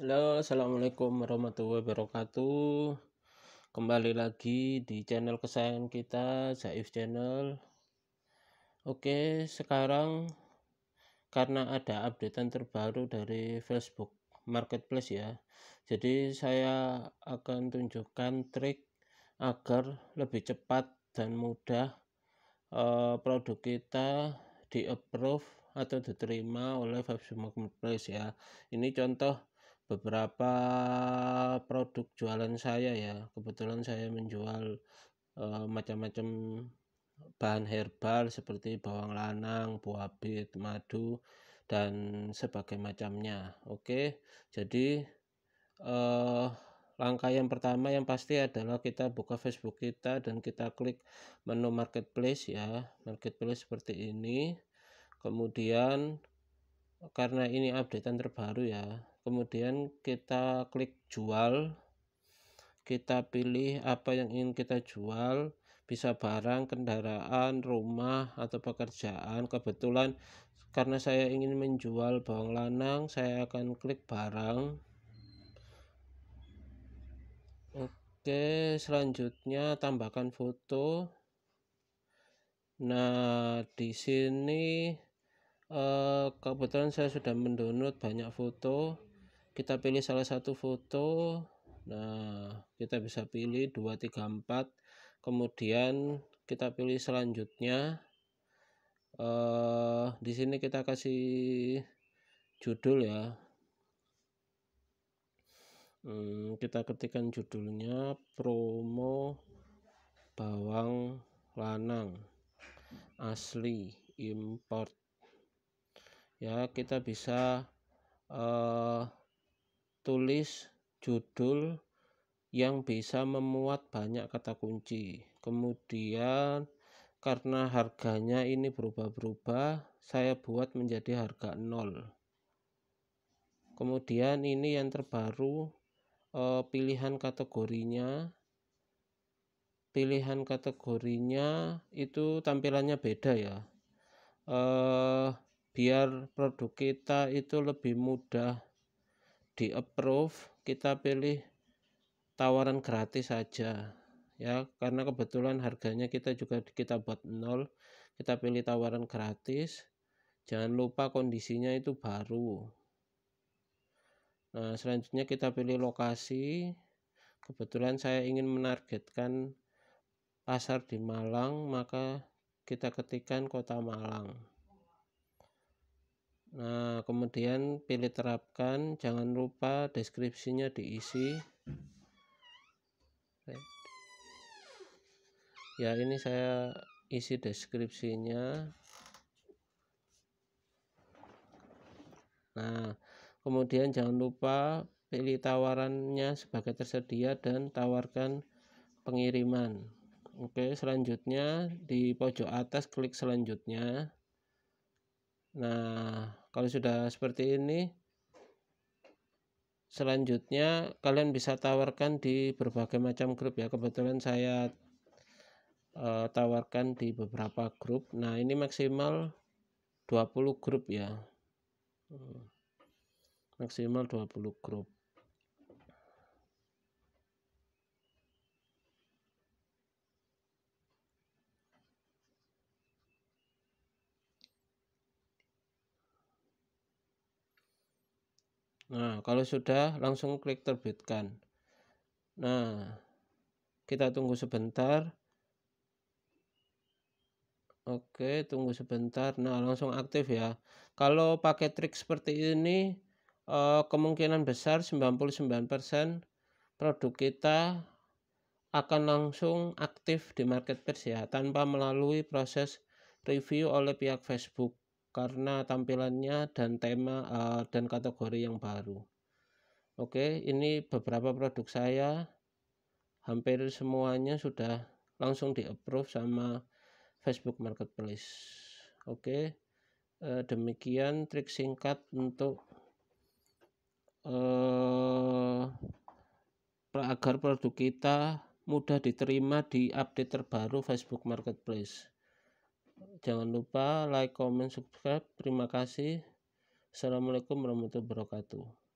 Halo, assalamualaikum warahmatullahi wabarakatuh. Kembali lagi di channel kesayangan kita, Zaif Channel. Oke, sekarang karena ada updatean terbaru dari Facebook Marketplace ya. Jadi saya akan tunjukkan trik agar lebih cepat dan mudah uh, produk kita di approve atau diterima oleh Facebook Marketplace ya. Ini contoh beberapa produk jualan saya ya kebetulan saya menjual macam-macam bahan herbal seperti bawang lanang, buah bit, madu dan sebagai macamnya. Oke. Jadi langkah yang pertama yang pasti adalah kita buka Facebook kita dan kita klik menu marketplace ya. Marketplace seperti ini. Kemudian karena ini updatean terbaru ya, kemudian kita klik jual kita pilih apa yang ingin kita jual bisa barang, kendaraan, rumah, atau pekerjaan. Kebetulan karena saya ingin menjual bawang lanang, saya akan klik barang. Oke, selanjutnya tambahkan foto. Nah, di sini eh, kebetulan saya sudah mendownload banyak foto kita pilih salah satu foto nah kita bisa pilih 2 3 4 kemudian kita pilih selanjutnya eh di sini kita kasih judul ya hmm, kita ketikkan judulnya promo bawang lanang asli import ya kita bisa eh tulis judul yang bisa memuat banyak kata kunci. Kemudian karena harganya ini berubah-berubah, saya buat menjadi harga 0. Kemudian ini yang terbaru eh, pilihan kategorinya. Pilihan kategorinya itu tampilannya beda ya. Eh, biar produk kita itu lebih mudah di approve kita pilih tawaran gratis saja ya karena kebetulan harganya kita juga kita buat nol kita pilih tawaran gratis jangan lupa kondisinya itu baru nah selanjutnya kita pilih lokasi kebetulan saya ingin menargetkan pasar di Malang maka kita ketikkan kota Malang Nah, kemudian pilih terapkan. Jangan lupa deskripsinya diisi. Ya, ini saya isi deskripsinya. Nah, kemudian jangan lupa pilih tawarannya sebagai tersedia dan tawarkan pengiriman. Oke, selanjutnya di pojok atas klik selanjutnya. Nah, kalau sudah seperti ini selanjutnya kalian bisa tawarkan di berbagai macam grup ya kebetulan saya e, tawarkan di beberapa grup nah ini maksimal 20 grup ya hmm. maksimal 20 grup Nah, kalau sudah langsung klik terbitkan. Nah, kita tunggu sebentar. Oke, tunggu sebentar. Nah, langsung aktif ya. Kalau pakai trik seperti ini, eh, kemungkinan besar 99% produk kita akan langsung aktif di marketplace ya, tanpa melalui proses review oleh pihak Facebook karena tampilannya dan tema uh, dan kategori yang baru. Oke, ini beberapa produk saya hampir semuanya sudah langsung di-approve sama Facebook Marketplace. Oke. uh, demikian trik singkat untuk eh, agar produk kita mudah diterima di update terbaru Facebook Marketplace jangan lupa like, comment, subscribe. Terima kasih. Assalamualaikum warahmatullahi wabarakatuh.